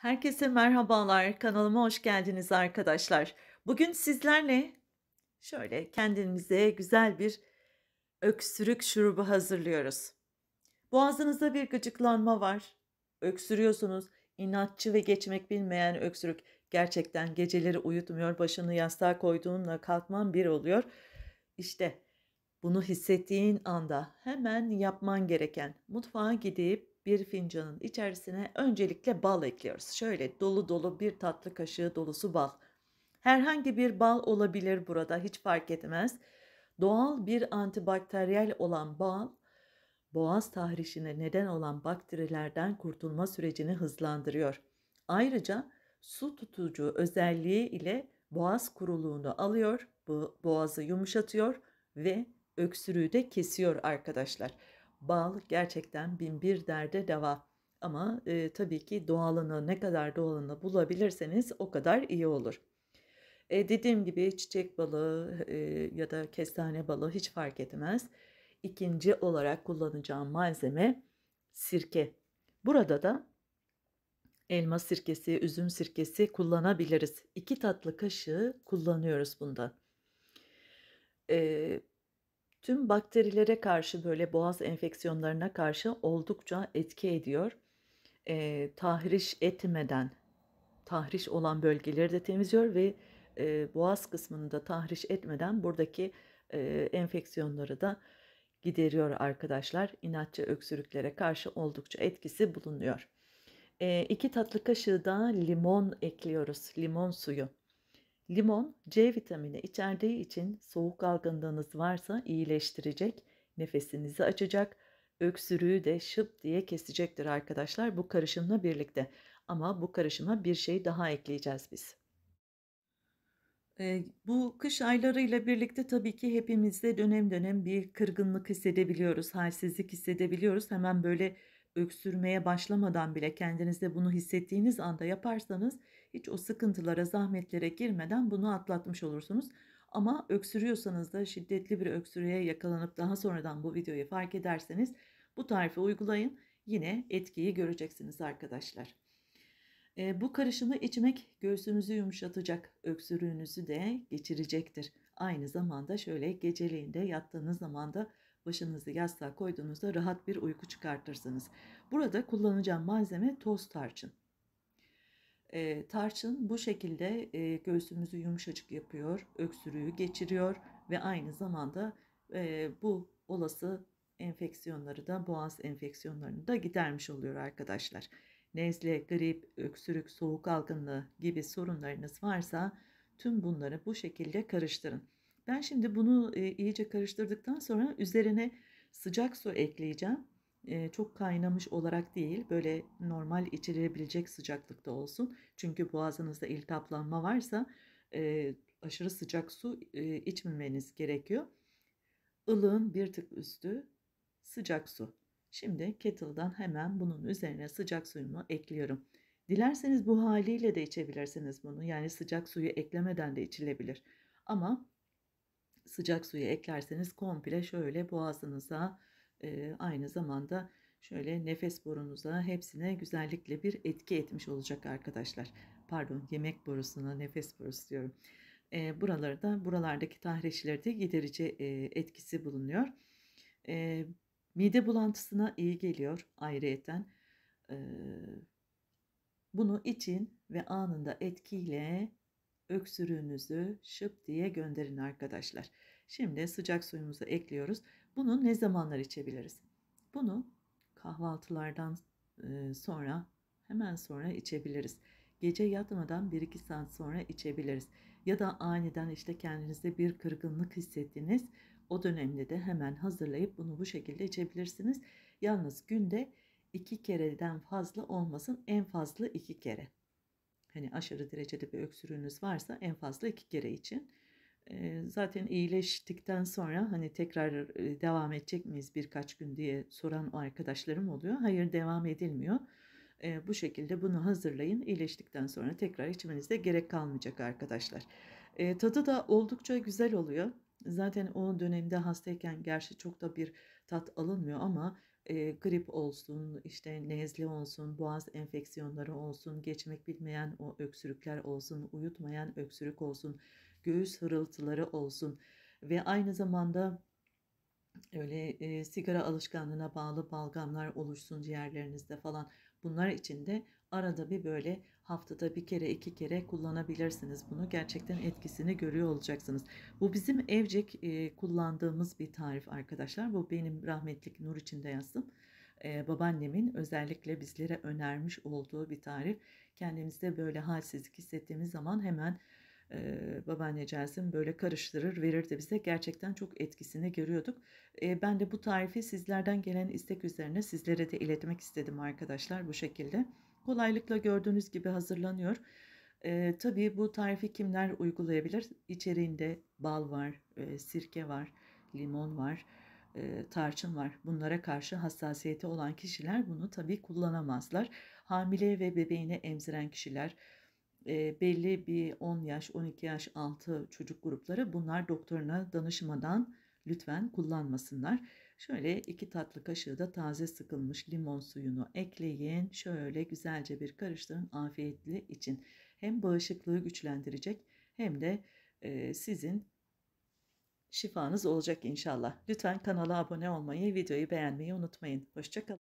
Herkese merhabalar. Kanalıma hoş geldiniz arkadaşlar. Bugün sizlerle şöyle kendimize güzel bir öksürük şurubu hazırlıyoruz. Boğazınızda bir gıcıklanma var. Öksürüyorsunuz. İnatçı ve geçmek bilmeyen öksürük. Gerçekten geceleri uyutmuyor. Başını yastığa koyduğunla kalkman bir oluyor. İşte bunu hissettiğin anda hemen yapman gereken mutfağa gidip bir fincanın içerisine öncelikle bal ekliyoruz. Şöyle dolu dolu bir tatlı kaşığı dolusu bal. Herhangi bir bal olabilir burada hiç fark etmez. Doğal bir antibakteriyel olan bal boğaz tahrişine neden olan bakterilerden kurtulma sürecini hızlandırıyor. Ayrıca su tutucu özelliği ile boğaz kuruluğunu alıyor, boğazı yumuşatıyor ve öksürüğü de kesiyor arkadaşlar. Bal gerçekten bin bir derde deva. Ama e, tabii ki doğalını ne kadar doğalını bulabilirseniz o kadar iyi olur. E, dediğim gibi çiçek balı e, ya da kestane balı hiç fark etmez. İkinci olarak kullanacağım malzeme sirke. Burada da elma sirkesi, üzüm sirkesi kullanabiliriz. İki tatlı kaşığı kullanıyoruz bunda. E, tüm bakterilere karşı böyle boğaz enfeksiyonlarına karşı oldukça etki ediyor. E, tahriş etmeden tahriş olan bölgeleri de temizliyor ve e, boğaz kısmını da tahriş etmeden buradaki e, enfeksiyonları da gideriyor arkadaşlar. İnatçı öksürüklere karşı oldukça etkisi bulunuyor. E, iki tatlı kaşığı da limon ekliyoruz. Limon suyu. Limon C vitamini içerdiği için soğuk algınlığınız varsa iyileştirecek, nefesinizi açacak, öksürüğü de şıp diye kesecektir arkadaşlar bu karışımla birlikte. Ama bu karışıma bir şey daha ekleyeceğiz biz. Ee, bu kış aylarıyla birlikte tabii ki hepimizde dönem dönem bir kırgınlık hissedebiliyoruz, halsizlik hissedebiliyoruz. Hemen böyle öksürmeye başlamadan bile kendinizde bunu hissettiğiniz anda yaparsanız hiç o sıkıntılara, zahmetlere girmeden bunu atlatmış olursunuz. Ama öksürüyorsanız da şiddetli bir öksürüğe yakalanıp daha sonradan bu videoyu fark ederseniz bu tarifi uygulayın. Yine etkiyi göreceksiniz arkadaşlar. E, bu karışımı içmek göğsünüzü yumuşatacak, öksürüğünüzü de geçirecektir. Aynı zamanda şöyle geceliğinde yattığınız zaman da Başınızı yastığa koyduğunuzda rahat bir uyku çıkartırsınız. Burada kullanacağım malzeme toz tarçın. E, tarçın bu şekilde e, göğsümüzü yumuşacık yapıyor, öksürüğü geçiriyor ve aynı zamanda e, bu olası enfeksiyonları da boğaz enfeksiyonlarını da gidermiş oluyor arkadaşlar. Nezle, grip, öksürük, soğuk algınlığı gibi sorunlarınız varsa tüm bunları bu şekilde karıştırın. Ben şimdi bunu e, iyice karıştırdıktan sonra üzerine sıcak su ekleyeceğim. E, çok kaynamış olarak değil böyle normal içilebilecek sıcaklıkta olsun. Çünkü boğazınızda iltihaplanma varsa e, aşırı sıcak su içmemeniz gerekiyor. Ilığın bir tık üstü sıcak su. Şimdi kettle'dan hemen bunun üzerine sıcak suyumu ekliyorum. Dilerseniz bu haliyle de içebilirsiniz bunu. Yani sıcak suyu eklemeden de içilebilir. Ama sıcak suyu eklerseniz komple şöyle boğazınıza e, aynı zamanda şöyle nefes borunuza hepsine güzellikle bir etki etmiş olacak arkadaşlar. Pardon yemek borusuna nefes borusu diyorum. E, buralarda buralardaki tahrişleri de giderici e, etkisi bulunuyor. E, mide bulantısına iyi geliyor ayrıyeten. E, bunu için ve anında etkiyle öksürüğünüzü şıp diye gönderin arkadaşlar. Şimdi sıcak suyumuzu ekliyoruz. Bunu ne zamanlar içebiliriz? Bunu kahvaltılardan sonra hemen sonra içebiliriz. Gece yatmadan 1-2 saat sonra içebiliriz. Ya da aniden işte kendinizde bir kırgınlık hissettiniz. O dönemde de hemen hazırlayıp bunu bu şekilde içebilirsiniz. Yalnız günde 2 kereden fazla olmasın en fazla 2 kere. Hani aşırı derecede bir öksürüğünüz varsa en fazla iki kere için. zaten iyileştikten sonra hani tekrar devam edecek miyiz birkaç gün diye soran o arkadaşlarım oluyor. Hayır devam edilmiyor. bu şekilde bunu hazırlayın. İyileştikten sonra tekrar içmenizde gerek kalmayacak arkadaşlar. tadı da oldukça güzel oluyor. Zaten o dönemde hastayken gerçi çok da bir tat alınmıyor ama e, grip olsun, işte nezle olsun, boğaz enfeksiyonları olsun, geçmek bilmeyen o öksürükler olsun, uyutmayan öksürük olsun, göğüs hırıltıları olsun ve aynı zamanda öyle e, sigara alışkanlığına bağlı balgamlar oluşsun ciğerlerinizde falan. Bunlar için de arada bir böyle haftada bir kere iki kere kullanabilirsiniz bunu. Gerçekten etkisini görüyor olacaksınız. Bu bizim evcek e, kullandığımız bir tarif arkadaşlar. Bu benim rahmetlik Nur içinde yazdım. E, babaannemin özellikle bizlere önermiş olduğu bir tarif. Kendimizde böyle halsizlik hissettiğimiz zaman hemen e, babaannecizim böyle karıştırır verirdi bize. Gerçekten çok etkisini görüyorduk. E, ben de bu tarifi sizlerden gelen istek üzerine sizlere de iletmek istedim arkadaşlar bu şekilde kolaylıkla gördüğünüz gibi hazırlanıyor. E, tabii bu tarifi kimler uygulayabilir? İçeriğinde bal var, e, sirke var, limon var, e, tarçın var. Bunlara karşı hassasiyeti olan kişiler bunu tabii kullanamazlar. Hamile ve bebeğini emziren kişiler, e, belli bir 10 yaş, 12 yaş altı çocuk grupları bunlar doktoruna danışmadan lütfen kullanmasınlar. Şöyle iki tatlı kaşığı da taze sıkılmış limon suyunu ekleyin. Şöyle güzelce bir karıştırın afiyetli için. Hem bağışıklığı güçlendirecek hem de e, sizin şifanız olacak inşallah. Lütfen kanala abone olmayı, videoyu beğenmeyi unutmayın. Hoşçakalın.